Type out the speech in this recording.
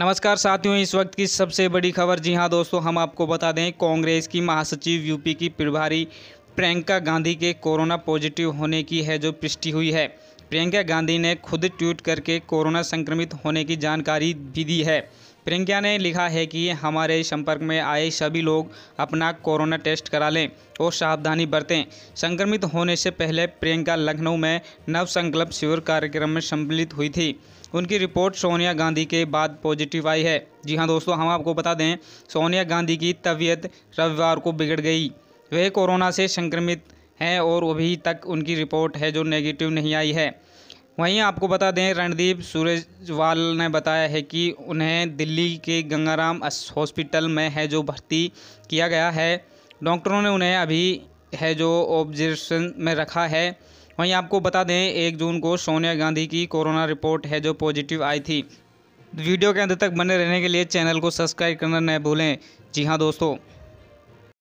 नमस्कार साथियों इस वक्त की सबसे बड़ी खबर जी हां दोस्तों हम आपको बता दें कांग्रेस की महासचिव यूपी की प्रभारी प्रियंका गांधी के कोरोना पॉजिटिव होने की है जो पुष्टि हुई है प्रियंका गांधी ने खुद ट्वीट करके कोरोना संक्रमित होने की जानकारी भी दी है प्रियंका ने लिखा है कि हमारे संपर्क में आए सभी लोग अपना कोरोना टेस्ट करा लें और सावधानी बरतें संक्रमित होने से पहले प्रियंका लखनऊ में नव संकल्प शिविर कार्यक्रम में सम्मिलित हुई थी उनकी रिपोर्ट सोनिया गांधी के बाद पॉजिटिव आई है जी हाँ दोस्तों हम आपको बता दें सोनिया गांधी की तबीयत रविवार को बिगड़ गई वह कोरोना से संक्रमित हैं और अभी तक उनकी रिपोर्ट है जो नेगेटिव नहीं आई है वहीं आपको बता दें रणदीप सूरजवाल ने बताया है कि उन्हें दिल्ली के गंगाराम हॉस्पिटल में है जो भर्ती किया गया है डॉक्टरों ने उन्हें अभी है जो ऑब्जर्वेशन में रखा है वहीं आपको बता दें एक जून को सोनिया गांधी की कोरोना रिपोर्ट है जो पॉजिटिव आई थी वीडियो के अंत तक बने रहने के लिए चैनल को सब्सक्राइब करना न भूलें जी हाँ दोस्तों